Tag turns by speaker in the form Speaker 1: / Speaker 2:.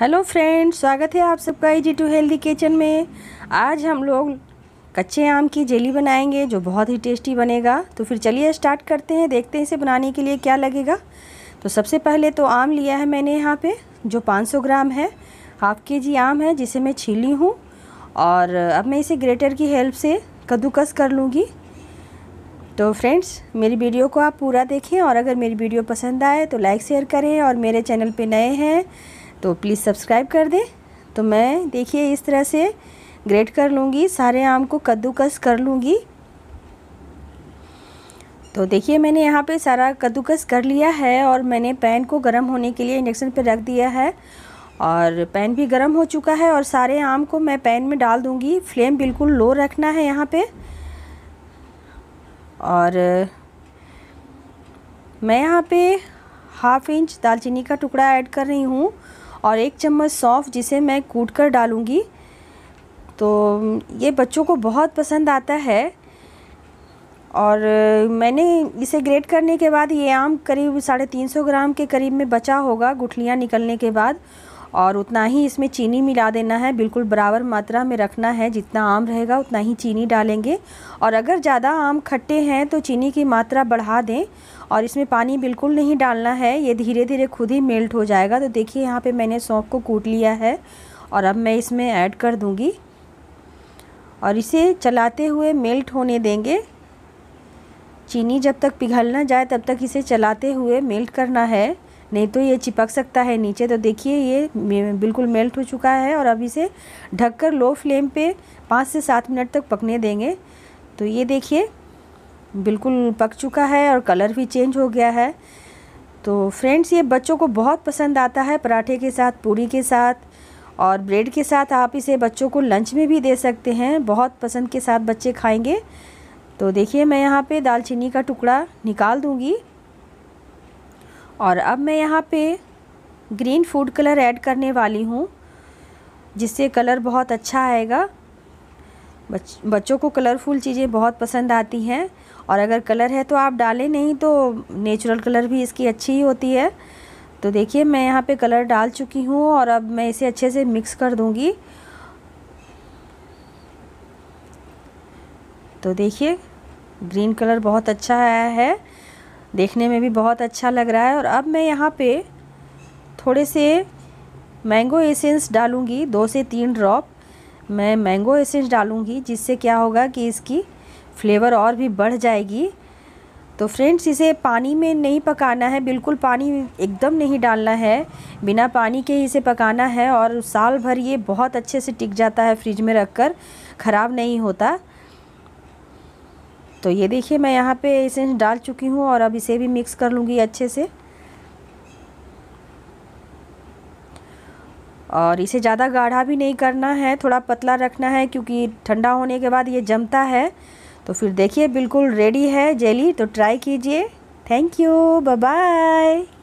Speaker 1: hello friends स्वागत है आप सबका जी टू हेल्दी किचन में आज हम लोग कच्चे आम की जेली बनाएंगे जो बहुत ही टेस्टी बनेगा तो फिर चलिए स्टार्ट करते हैं देखते हैं इसे बनाने के लिए क्या लगेगा तो सबसे पहले तो आम लिया है मैंने यहाँ पे जो 500 ग्राम है हाफ के जी आम है जिसे मैं छीली हूँ और अब मैं इसे ग्रेटर की हेल्प से कद्दूकस कर लूँगी तो फ्रेंड्स मेरी वीडियो को आप पूरा देखें और अगर मेरी वीडियो पसंद आए तो लाइक शेयर करें और मेरे चैनल पर नए हैं तो प्लीज़ सब्सक्राइब कर दें तो मैं देखिए इस तरह से ग्रेट कर लूँगी सारे आम को कद्दूकस कर लूँगी तो देखिए मैंने यहाँ पे सारा कद्दूकस कर लिया है और मैंने पैन को गर्म होने के लिए इंडक्शन पे रख दिया है और पैन भी गर्म हो चुका है और सारे आम को मैं पैन में डाल दूँगी फ्लेम बिल्कुल लो रखना है यहाँ पे और मैं यहाँ पे हाफ़ इंच दालचीनी का टुकड़ा ऐड कर रही हूँ और एक चम्मच सौंफ जिसे मैं कूट कर डालूँगी तो ये बच्चों को बहुत पसंद आता है और मैंने इसे ग्रेट करने के बाद ये आम करीब साढ़े तीन सौ ग्राम के करीब में बचा होगा गुठलियाँ निकलने के बाद और उतना ही इसमें चीनी मिला देना है बिल्कुल बराबर मात्रा में रखना है जितना आम रहेगा उतना ही चीनी डालेंगे और अगर ज़्यादा आम खट्टे हैं तो चीनी की मात्रा बढ़ा दें और इसमें पानी बिल्कुल नहीं डालना है ये धीरे धीरे खुद ही मेल्ट हो जाएगा तो देखिए यहाँ पे मैंने सौंफ को कूट लिया है और अब मैं इसमें ऐड कर दूँगी और इसे चलाते हुए मेल्ट होने देंगे चीनी जब तक पिघल ना जाए तब तक इसे चलाते हुए मेल्ट करना है नहीं तो ये चिपक सकता है नीचे तो देखिए ये बिल्कुल मेल्ट हो चुका है और अब इसे ढककर लो फ्लेम पे पाँच से सात मिनट तक पकने देंगे तो ये देखिए बिल्कुल पक चुका है और कलर भी चेंज हो गया है तो फ्रेंड्स ये बच्चों को बहुत पसंद आता है पराठे के साथ पूरी के साथ और ब्रेड के साथ आप इसे बच्चों को लंच में भी दे सकते हैं बहुत पसंद के साथ बच्चे खाएंगे तो देखिए मैं यहाँ पे दालचीनी का टुकड़ा निकाल दूँगी और अब मैं यहाँ पे ग्रीन फूड कलर ऐड करने वाली हूँ जिससे कलर बहुत अच्छा आएगा बच, बच्चों को कलरफुल चीज़ें बहुत पसंद आती हैं और अगर कलर है तो आप डालें नहीं तो नेचुरल कलर भी इसकी अच्छी ही होती है तो देखिए मैं यहाँ पे कलर डाल चुकी हूँ और अब मैं इसे अच्छे से मिक्स कर दूँगी तो देखिए ग्रीन कलर बहुत अच्छा आया है देखने में भी बहुत अच्छा लग रहा है और अब मैं यहाँ पे थोड़े से मैंगो एसेंस डालूँगी दो से तीन ड्रॉप मैं मैंगो एसेंस डालूँगी जिससे क्या होगा कि इसकी फ्लेवर और भी बढ़ जाएगी तो फ्रेंड्स इसे पानी में नहीं पकाना है बिल्कुल पानी एकदम नहीं डालना है बिना पानी के ही इसे पकाना है और साल भर ये बहुत अच्छे से टिक जाता है फ्रिज में रख कर ख़राब नहीं होता तो ये देखिए मैं यहाँ पे इसेंस डाल चुकी हूँ और अब इसे भी मिक्स कर लूँगी अच्छे से और इसे ज़्यादा गाढ़ा भी नहीं करना है थोड़ा पतला रखना है क्योंकि ठंडा होने के बाद ये जमता है तो फिर देखिए बिल्कुल रेडी है जेली तो ट्राई कीजिए थैंक यू बाय